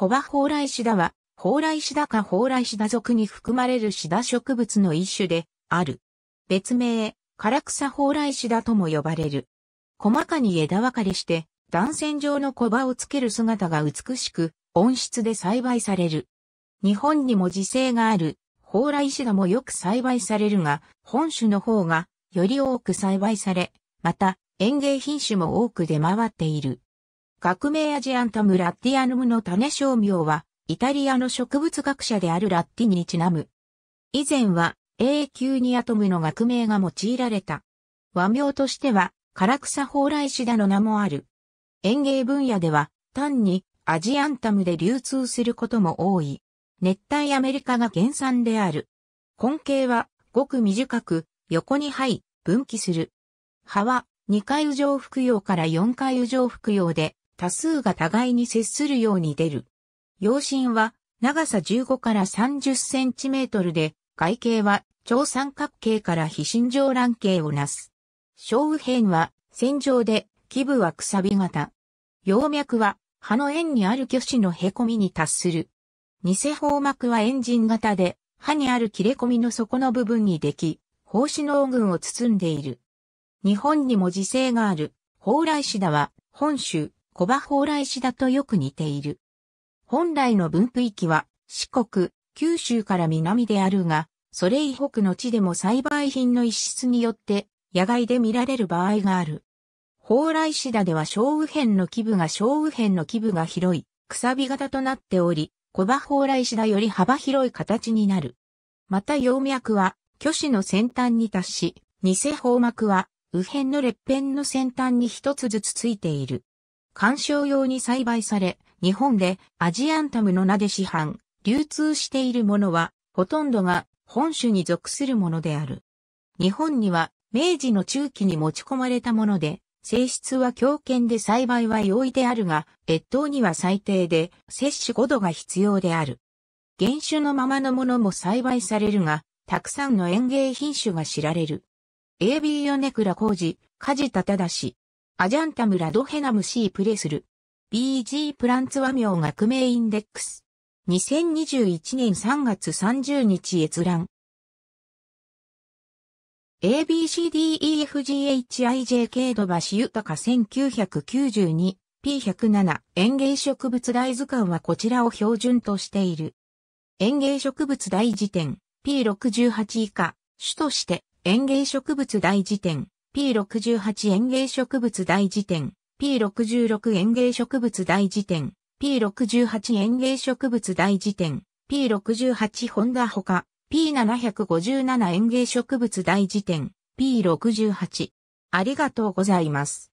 コバ蓬莱シダは、蓬莱シダか蓬莱シダ属に含まれるシダ植物の一種である。別名、唐草蓬莱シダとも呼ばれる。細かに枝分かれして、断線状のコバをつける姿が美しく、温室で栽培される。日本にも自生がある、蓬莱シダもよく栽培されるが、本種の方がより多く栽培され、また園芸品種も多く出回っている。学名アジアンタムラッティアヌムの種商名は、イタリアの植物学者であるラッティにちなむ。以前は、永久にアトムの学名が用いられた。和名としては、唐草蓬莱シダの名もある。園芸分野では、単にアジアンタムで流通することも多い。熱帯アメリカが原産である。根茎は、ごく短く、横に這い、分岐する。葉は、二回右上服用から四回右上服用で、多数が互いに接するように出る。陽針は長さ15から30センチメートルで、外形は長三角形から非心上乱形をなす。小右辺は線状で、基部はくさび型。葉脈は葉の円にある虚子の凹みに達する。偽方膜は円陣型で、歯にある切れ込みの底の部分にでき、胞子の群を包んでいる。日本にも自生がある、蓬莱シダは、本州、小葉蓬莱市だとよく似ている。本来の分布域は四国、九州から南であるが、それ以北の地でも栽培品の一室によって野外で見られる場合がある。蓬莱シダでは小右辺の基部が小右辺の基部が広い、くさび型となっており、小葉蓬莱シダより幅広い形になる。また葉脈は、虚子の先端に達し、偽方膜は、右辺の裂片の先端に一つずつついている。観賞用に栽培され、日本でアジアンタムの名で市販、流通しているものは、ほとんどが本種に属するものである。日本には明治の中期に持ち込まれたもので、性質は強権で栽培は容易であるが、越冬には最低で摂取5度が必要である。原種のままのものも栽培されるが、たくさんの園芸品種が知られる。AB 米倉浩二、梶田忠アジャンタムラドヘナムシープレスル。BG プランツ和名学名インデックス。2021年3月30日閲覧。ABCDEFGHIJK ドバシユタカ 1992P107 園芸植物大図鑑はこちらを標準としている。園芸植物大辞典 P68 以下、主として園芸植物大辞典 P68 園芸植物大辞典、P66 園芸植物大辞典、P68 園芸植物大辞典、P68 ホンダほか、P757 園芸植物大辞典、P68。ありがとうございます。